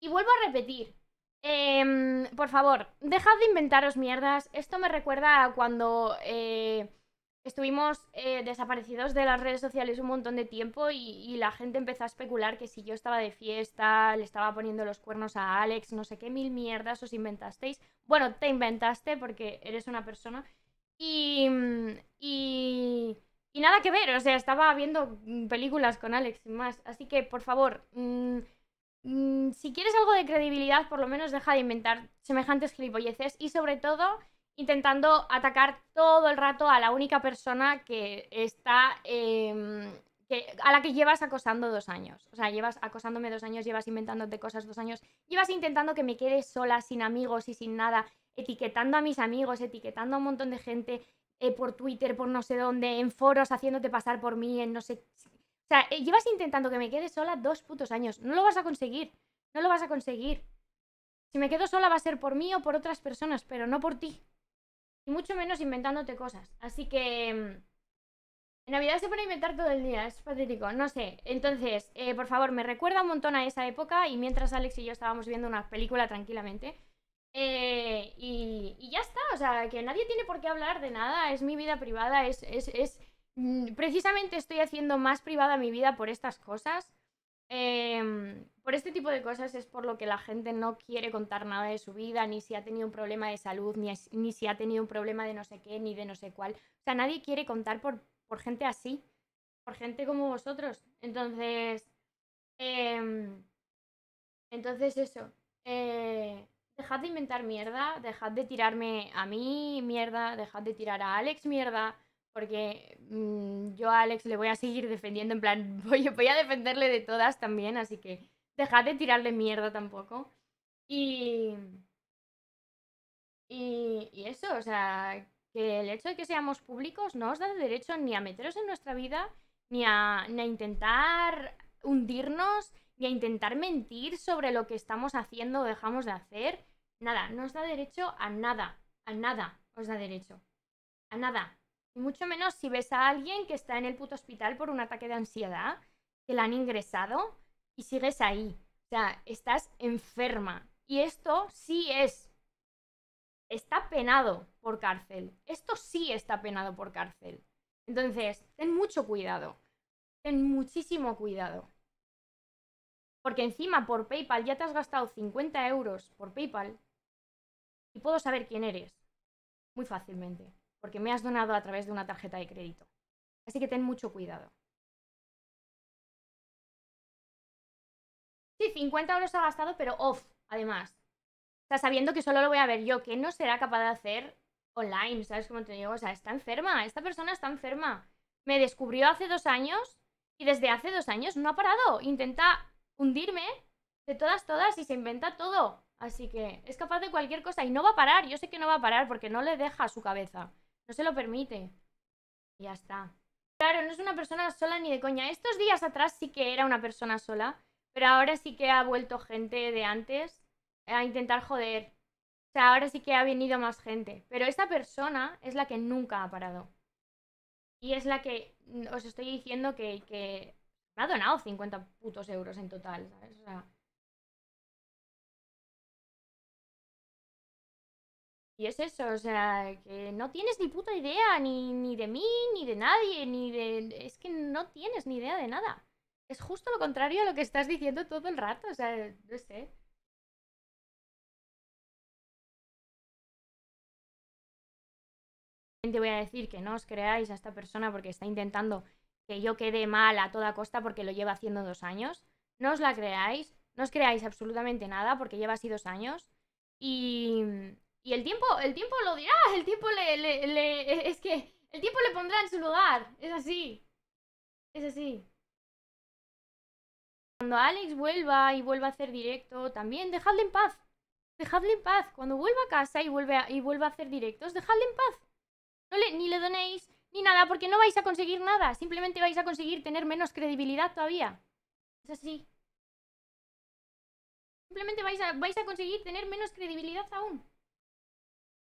Y vuelvo a repetir, em, por favor, dejad de inventaros mierdas. Esto me recuerda a cuando eh, estuvimos eh, desaparecidos de las redes sociales un montón de tiempo y, la gente empezó a especular que si yo estaba de fiesta, le estaba poniendo los cuernos a Alex, no sé qué mil mierdas os inventasteis. Bueno, te inventaste porque eres una persona. Y, y, nada que ver, o sea, estaba viendo mm, películas con Alex y más. Así que, por favor... Mm, Mm, si quieres algo de credibilidad, por lo menos deja de inventar semejantes gilipolleces y sobre todo intentando atacar todo el rato a la única persona que está... Em, a la que llevas acosando dos años. O sea, llevas acosándome dos años, llevas inventándote cosas dos años, llevas intentando que me quede sola, sin amigos y sin nada, etiquetando a mis amigos, etiquetando a un montón de gente eh, por Twitter, por no sé dónde, en foros, haciéndote pasar por mí, en no sé o sea, eh, llevas intentando que me quede sola dos putos años. No lo vas a conseguir. No lo vas a conseguir. Si me quedo sola va a ser por mí o por otras personas, pero no por ti. Y mucho menos inventándote cosas. Así que... Mm, en Navidad se pone a inventar todo el día, es patético, no sé. Entonces, eh, por favor, me recuerda un montón a esa época y mientras Alex y yo estábamos viendo una película tranquilamente. Eh, y, y, ya está, o sea, que nadie tiene por qué hablar de nada, es mi vida privada, es, es Mm, precisamente estoy haciendo más privada mi vida por estas cosas. Em, por este tipo de cosas es por lo que la gente no quiere contar nada de su vida, ni si ha tenido un problema de salud, ni, si ha tenido un problema de no sé qué, ni de no sé cuál. O sea, nadie quiere contar por, por gente así, por gente como vosotros. Entonces, em, entonces eso. Eh, dejad de inventar mierda, dejad de tirarme a mí mierda, dejad de tirar a Alex mierda porque mm, yo a Alex le voy a seguir defendiendo, en plan, voy, a defenderle de todas también, así que dejad de tirarle mierda tampoco. Y, y, eso, o sea, que el hecho de que seamos públicos no os da derecho ni a meteros en nuestra vida, ni a, ni a intentar hundirnos, ni a intentar mentir sobre lo que estamos haciendo o dejamos de hacer. Nada, no os da derecho a nada, a nada os da derecho. A nada. Mucho menos si ves a alguien que está en el puto hospital por un ataque de ansiedad, que la han ingresado y sigues ahí. O sea, estás enferma. Y esto sí es. Está penado por cárcel. Esto sí está penado por cárcel. Entonces, ten mucho cuidado. Ten muchísimo cuidado. Porque encima por PayPal ya te has gastado 50 euros por PayPal y puedo saber quién eres. Muy fácilmente porque me has donado a través de una tarjeta de crédito. Así que ten mucho cuidado. Sí, 50 euros ha gastado, pero off, además. O sea, sabiendo que solo lo voy a ver yo, que no será capaz de hacer online, ¿sabes cómo te digo? O sea, está enferma, esta persona está enferma. Me descubrió hace dos años y desde hace dos años no ha parado. Intenta hundirme de todas, todas y se inventa todo. Así que es capaz de cualquier cosa y no va a parar. Yo sé que no va a parar porque no le deja su cabeza. No se lo permite. Y ya está. Claro, no es una persona sola ni de coña. Estos días atrás sí que era una persona sola, pero ahora sí que ha vuelto gente de antes a intentar joder. O sea, ahora sí que ha venido más gente. Pero esta persona es la que nunca ha parado. Y es la que mm, os estoy diciendo que, que me ha donado 50 putos euros en total, ¿sabes? O sea, Y es eso, o sea, que no tienes ni puta idea ni, de mí, ni de nadie, ni de... Es que no tienes ni idea de nada. Es justo lo contrario a lo que estás diciendo todo el rato, o sea, no sé. Te voy a decir que no os creáis a esta persona porque está intentando que yo quede mal a toda costa porque lo lleva haciendo dos años. No os la creáis, no os creáis absolutamente nada porque lleva así dos años. Y, y el tiempo, el tiempo lo dirá, el tiempo le, Es que el tiempo le pondrá en su lugar. Es así. Es así. Cuando Alex vuelva y vuelva a hacer directo, también dejadle en paz. Dejadle en paz. Cuando vuelva a casa y, y vuelva a hacer directos, dejadle en paz. No le, ni le donéis ni nada, porque no vais a conseguir nada. Simplemente vais a conseguir tener menos credibilidad todavía. Es así. Simplemente vais a, vais a conseguir tener menos credibilidad aún.